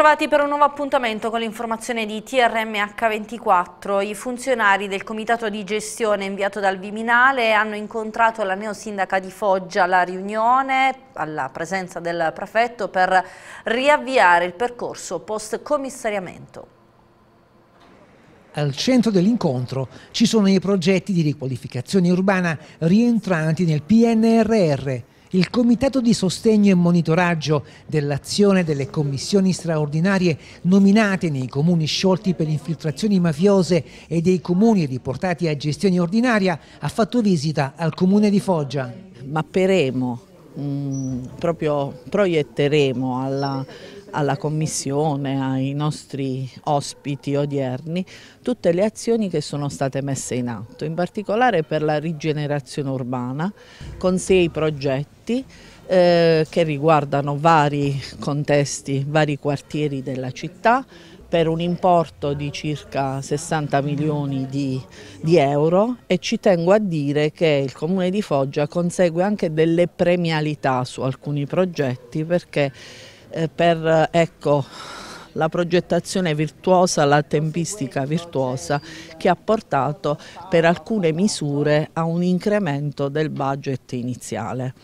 Bentrovati per un nuovo appuntamento con l'informazione di TRMH24. I funzionari del comitato di gestione inviato dal Viminale hanno incontrato la neosindaca di Foggia alla riunione, alla presenza del prefetto, per riavviare il percorso post-commissariamento. Al centro dell'incontro ci sono i progetti di riqualificazione urbana rientranti nel PNRR il Comitato di Sostegno e Monitoraggio dell'azione delle commissioni straordinarie nominate nei comuni sciolti per infiltrazioni mafiose e dei comuni riportati a gestione ordinaria ha fatto visita al comune di Foggia. Mapperemo, mh, mm, proprio proietteremo alla alla Commissione, ai nostri ospiti odierni, tutte le azioni che sono state messe in atto, in particolare per la rigenerazione urbana, con sei progetti eh, che riguardano vari contesti, vari quartieri della città, per un importo di circa 60 milioni di, di, euro e ci tengo a dire che il Comune di Foggia consegue anche delle premialità su alcuni progetti perché eh, per ecco, la progettazione virtuosa, la tempistica virtuosa che ha portato per alcune misure a un incremento del budget iniziale.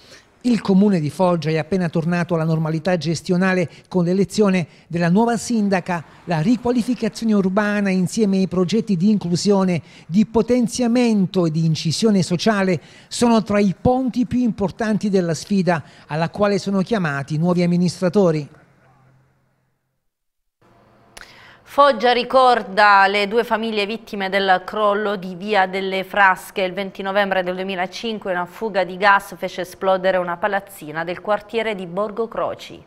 Il comune di Foggia è appena tornato alla normalità gestionale con l'elezione della nuova sindaca, la riqualificazione urbana insieme ai progetti di inclusione, di potenziamento e di incisione sociale sono tra i ponti più importanti della sfida alla quale sono chiamati i nuovi amministratori. Foggia ricorda le due famiglie vittime del crollo di Via delle Frasche. Il 20 novembre del 2005 una fuga di gas fece esplodere una palazzina del quartiere di Borgo Croci.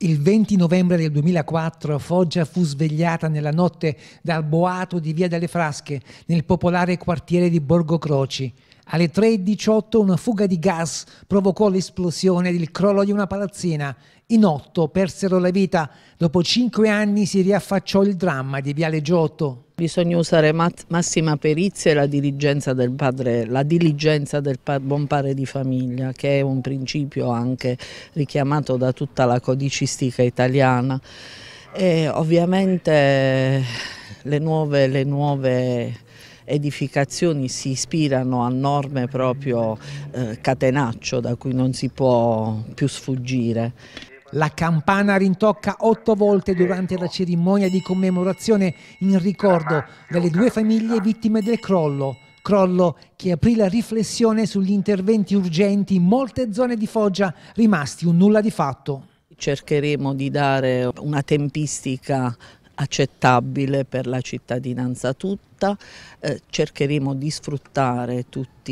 Il 20 novembre del 2004 Foggia fu svegliata nella notte dal boato di Via delle Frasche nel popolare quartiere di Borgo Croci. Alle 3.18 una fuga di gas provocò l'esplosione ed il crollo di una palazzina. In otto persero la vita. Dopo cinque anni si riaffacciò il dramma di Viale Giotto. Bisogna usare massima perizia e la diligenza del padre, la diligenza del pa buon padre di famiglia, che è un principio anche richiamato da tutta la codicistica italiana. E ovviamente le nuove, le nuove edificazioni si ispirano a norme proprio eh, catenaccio da cui non si può più sfuggire. La campana rintocca otto volte durante la cerimonia di commemorazione in ricordo delle due famiglie vittime del crollo. Crollo che aprì la riflessione sugli interventi urgenti in molte zone di Foggia rimasti un nulla di fatto. Cercheremo di dare una tempistica accettabile per la cittadinanza tutta fatta, eh, cercheremo di sfruttare tutte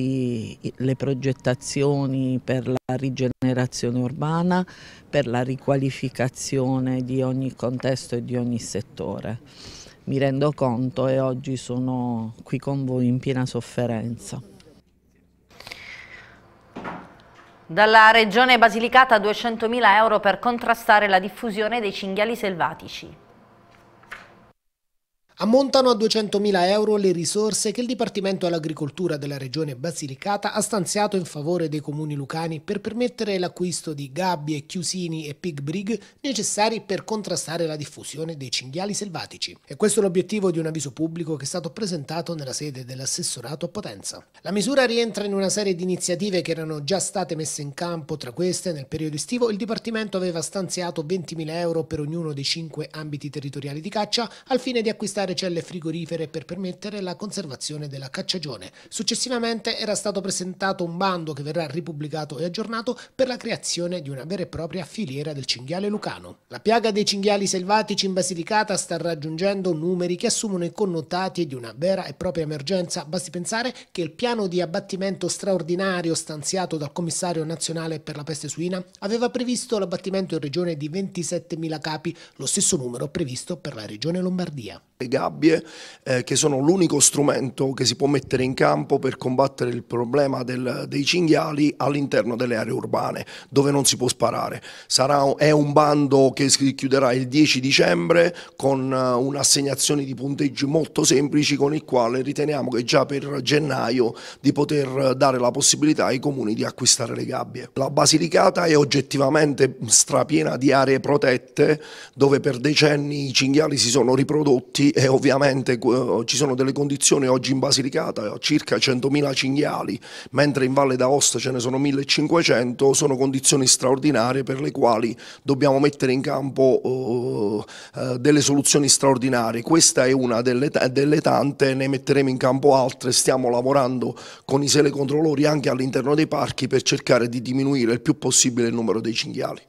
le progettazioni per la rigenerazione urbana, per la riqualificazione di ogni contesto e di ogni settore. Mi rendo conto e oggi sono qui con voi in piena sofferenza. Dalla regione Basilicata 200.000 euro per contrastare la diffusione dei cinghiali selvatici. Ammontano a 200.000 euro le risorse che il Dipartimento all'Agricoltura della Regione Basilicata ha stanziato in favore dei comuni lucani per permettere l'acquisto di gabbie, chiusini e pig brig necessari per contrastare la diffusione dei cinghiali selvatici. E questo è l'obiettivo di un avviso pubblico che è stato presentato nella sede dell'assessorato a Potenza. La misura rientra in una serie di iniziative che erano già state messe in campo, tra queste nel periodo estivo il Dipartimento aveva stanziato 20.000 euro per ognuno dei cinque ambiti territoriali di caccia al fine di acquistare aumentare celle frigorifere per permettere la conservazione della cacciagione. Successivamente era stato presentato un bando che verrà ripubblicato e aggiornato per la creazione di una vera e propria filiera del cinghiale lucano. La piaga dei cinghiali selvatici in Basilicata sta raggiungendo numeri che assumono i connotati di una vera e propria emergenza. Basti pensare che il piano di abbattimento straordinario stanziato dal commissario nazionale per la peste suina aveva previsto l'abbattimento in regione di 27.000 capi, lo stesso numero previsto per la regione Lombardia gabbie eh, che sono l'unico strumento che si può mettere in campo per combattere il problema del, dei cinghiali all'interno delle aree urbane dove non si può sparare. Sarà, è un bando che si chiuderà il 10 dicembre con uh, un'assegnazione di punteggi molto semplici con il quale riteniamo che già per gennaio di poter dare la possibilità ai comuni di acquistare le gabbie. La Basilicata è oggettivamente strapiena di aree protette dove per decenni i cinghiali si sono riprodotti e eh, ovviamente eh, ci sono delle condizioni oggi in Basilicata, circa 100.000 cinghiali, mentre in Valle d'Aosta ce ne sono 1.500, sono condizioni straordinarie per le quali dobbiamo mettere in campo eh, delle soluzioni straordinarie. Questa è una delle, delle tante, ne metteremo in campo altre, stiamo lavorando con i selecontrollori anche all'interno dei parchi per cercare di diminuire il più possibile il numero dei cinghiali.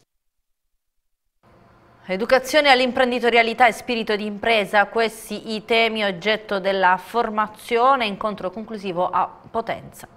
Educazione all'imprenditorialità e spirito di impresa, questi i temi oggetto della formazione, incontro conclusivo a Potenza.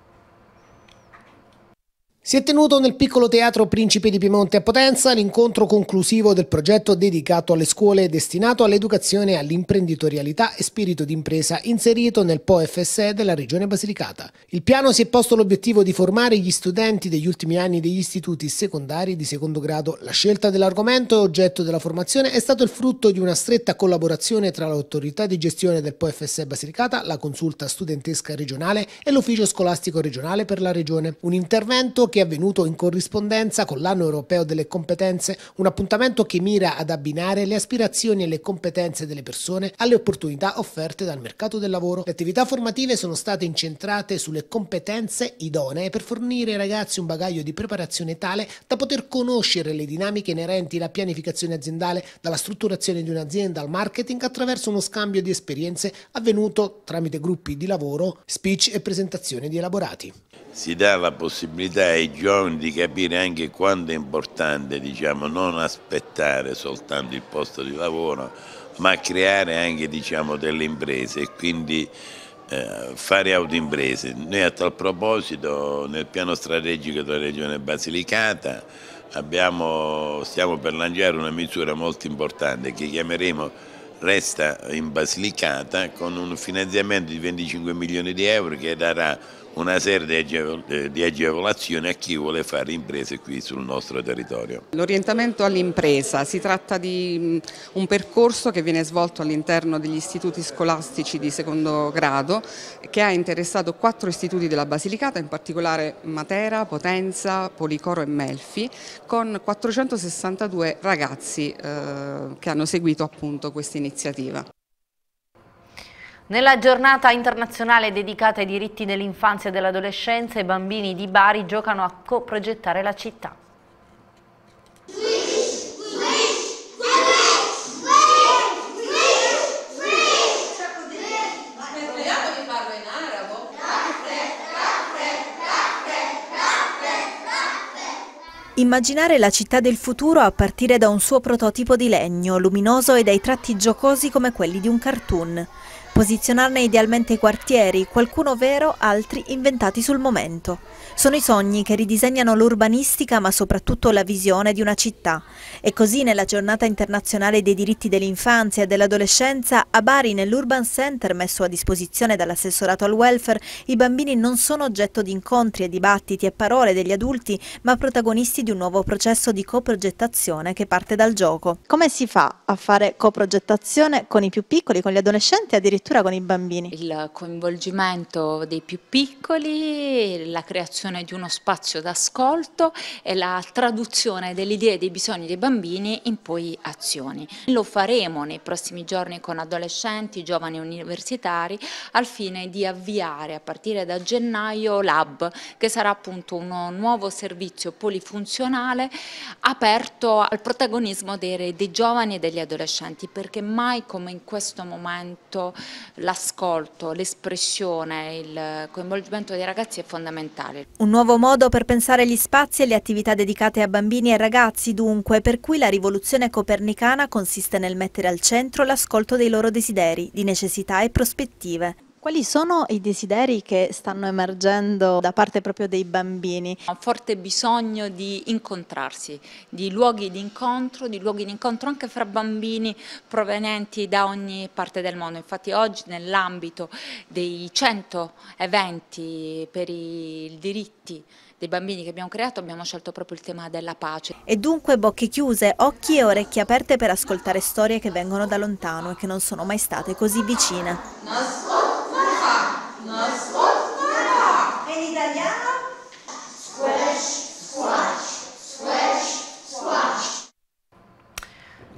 Si è tenuto nel piccolo teatro Principe di Piemonte a Potenza l'incontro conclusivo del progetto dedicato alle scuole destinato all'educazione all'imprenditorialità e spirito d'impresa inserito nel POFSE della Regione Basilicata. Il piano si è posto l'obiettivo di formare gli studenti degli ultimi anni degli istituti secondari di secondo grado. La scelta dell'argomento e oggetto della formazione è stato il frutto di una stretta collaborazione tra l'autorità di gestione del POFSE Basilicata, la consulta studentesca regionale e l'ufficio scolastico regionale per la Regione. Un intervento che che è avvenuto in corrispondenza con l'anno europeo delle competenze, un appuntamento che mira ad abbinare le aspirazioni e le competenze delle persone alle opportunità offerte dal mercato del lavoro. Le attività formative sono state incentrate sulle competenze idonee per fornire ai ragazzi un bagaglio di preparazione tale da poter conoscere le dinamiche inerenti alla pianificazione aziendale, dalla strutturazione di un'azienda al marketing attraverso uno scambio di esperienze avvenuto tramite gruppi di lavoro, speech e presentazioni di elaborati. Si dà la possibilità ai ai giovani di capire anche quanto è importante diciamo, non aspettare soltanto il posto di lavoro, ma creare anche diciamo, delle imprese e quindi eh, fare autoimprese. Noi a tal proposito nel piano strategico della Regione Basilicata abbiamo, stiamo per lanciare una misura molto importante che chiameremo Resta in Basilicata con un finanziamento di 25 milioni di euro che darà una serie eh, di agevolazioni a chi vuole fare imprese qui sul nostro territorio. L'orientamento all'impresa, si tratta di un percorso che viene svolto all'interno degli istituti scolastici di secondo grado che ha interessato quattro istituti della Basilicata, in particolare Matera, Potenza, Policoro e Melfi, con 462 ragazzi eh, che hanno seguito appunto questa iniziativa. Nella giornata internazionale dedicata ai diritti dell'infanzia e dell'adolescenza, i bambini di Bari giocano a coprogettare la città. Immaginare la città del futuro a partire da un suo prototipo di legno, luminoso e dai tratti giocosi come quelli di un cartoon posizionarne idealmente i quartieri, qualcuno vero, altri inventati sul momento. Sono i sogni che ridisegnano l'urbanistica ma soprattutto la visione di una città. E così nella giornata internazionale dei diritti dell'infanzia e dell'adolescenza a Bari nell'Urban Center messo a disposizione dall'assessorato al welfare i bambini non sono oggetto di incontri e dibattiti e parole degli adulti ma protagonisti di un nuovo processo di coprogettazione che parte dal gioco. Come si fa a fare coprogettazione con i più piccoli, con gli adolescenti addirittura? lettura con i bambini? Il coinvolgimento dei più piccoli, la creazione di uno spazio d'ascolto e la traduzione delle idee e dei bisogni dei bambini in poi azioni. Lo faremo nei prossimi giorni con adolescenti, giovani universitari al fine di avviare a partire da gennaio l'Hub che sarà appunto un nuovo servizio polifunzionale aperto al protagonismo dei, dei giovani e degli adolescenti perché mai come in questo momento l'ascolto, l'espressione, il coinvolgimento dei ragazzi è fondamentale. Un nuovo modo per pensare gli spazi e le attività dedicate a bambini e ragazzi dunque, per cui la rivoluzione copernicana consiste nel mettere al centro l'ascolto dei loro desideri, di necessità e prospettive. Quali sono i desideri che stanno emergendo da parte proprio dei bambini? un forte bisogno di incontrarsi, di luoghi di incontro, di luoghi di incontro anche fra bambini provenienti da ogni parte del mondo. Infatti oggi nell'ambito dei 100 eventi per i diritti dei bambini che abbiamo creato abbiamo scelto proprio il tema della pace. E dunque bocche chiuse, occhi e orecchie aperte per ascoltare storie che vengono da lontano e che non sono mai state così vicine.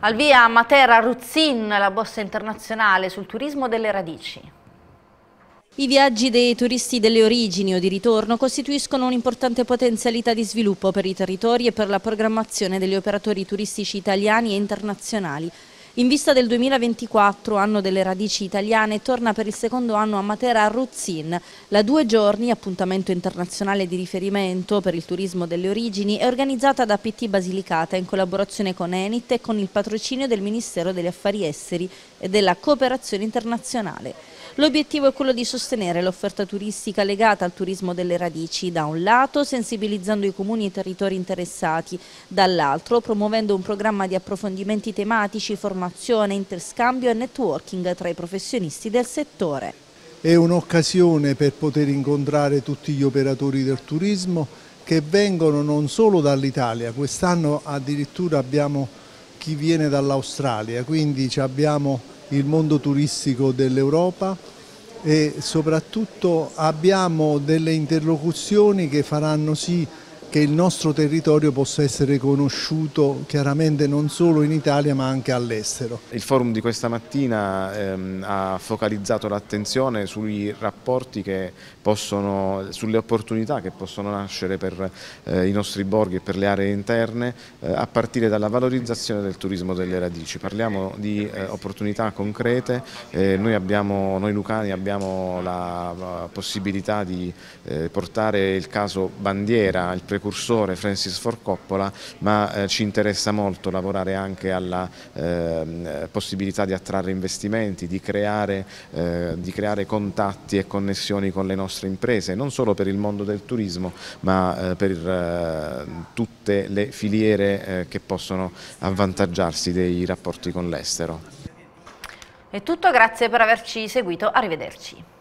Al via Matera Ruzzin, la bossa internazionale sul turismo delle radici. I viaggi dei turisti delle origini o di ritorno costituiscono un'importante potenzialità di sviluppo per i territori e per la programmazione degli operatori turistici italiani e internazionali. In vista del 2024, anno delle radici italiane, torna per il secondo anno a Matera Ruzzin, la due giorni, appuntamento internazionale di riferimento per il turismo delle origini, è organizzata da PT Basilicata in collaborazione con Enit e con il patrocinio del Ministero degli Affari Esteri e della Cooperazione Internazionale. L'obiettivo è quello di sostenere l'offerta turistica legata al turismo delle radici, da un lato sensibilizzando i comuni e i territori interessati, dall'altro promuovendo un programma di approfondimenti tematici, formazione, interscambio e networking tra i professionisti del settore. È un'occasione per poter incontrare tutti gli operatori del turismo che vengono non solo dall'Italia, quest'anno addirittura abbiamo chi viene dall'Australia, quindi abbiamo il mondo turistico dell'Europa e soprattutto abbiamo delle interlocuzioni che faranno sì che il nostro territorio possa essere conosciuto chiaramente non solo in Italia ma anche all'estero. Il forum di questa mattina ehm, ha focalizzato l'attenzione sui rapporti che possono, sulle opportunità che possono nascere per eh, i nostri borghi e per le aree interne eh, a partire dalla valorizzazione del turismo delle radici. Parliamo di eh, opportunità concrete, eh, noi, abbiamo, noi, lucani abbiamo la, la possibilità di eh, portare il caso bandiera, il pre precursore Francis Ford Coppola, ma eh, ci interessa molto lavorare anche alla ehm, possibilità di attrarre investimenti, di creare, eh, di creare contatti e connessioni con le nostre imprese, non solo per il mondo del turismo, ma eh, per tutte le filiere che possono avvantaggiarsi dei rapporti con l'estero. È tutto, grazie per averci seguito, arrivederci.